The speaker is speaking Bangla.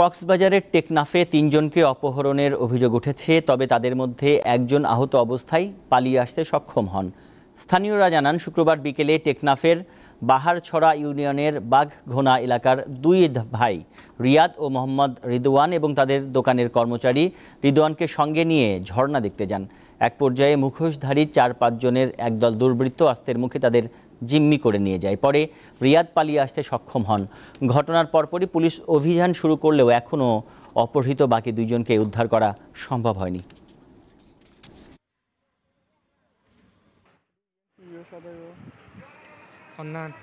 কক্সবাজারের টেকনাফে তিনজনকে অপহরণের অভিযোগ উঠেছে তবে তাদের মধ্যে একজন আহত অবস্থায় পালিয়ে আসতে সক্ষম হন স্থানীয়রা জানান শুক্রবার বিকেলে টেকনাফের বাহারছড়া ইউনিয়নের বাঘঘোনা এলাকার দুই ভাই রিয়াদ ও মোহাম্মদ রিদওয়ান এবং তাদের দোকানের কর্মচারী রিদওয়ানকে সঙ্গে নিয়ে ঝর্ণা দেখতে যান এক পর্যায়ে মুখোশধারী চার পাঁচজনের একদল দুর্বৃত্ত আস্তের মুখে তাদের জিম্মি করে নিয়ে যায় পরে রিয়াদ পালিয়ে আসতে সক্ষম হন ঘটনার পরপরই পুলিশ অভিযান শুরু করলেও এখনও অপহৃত বাকি দুইজনকে উদ্ধার করা সম্ভব হয়নি on that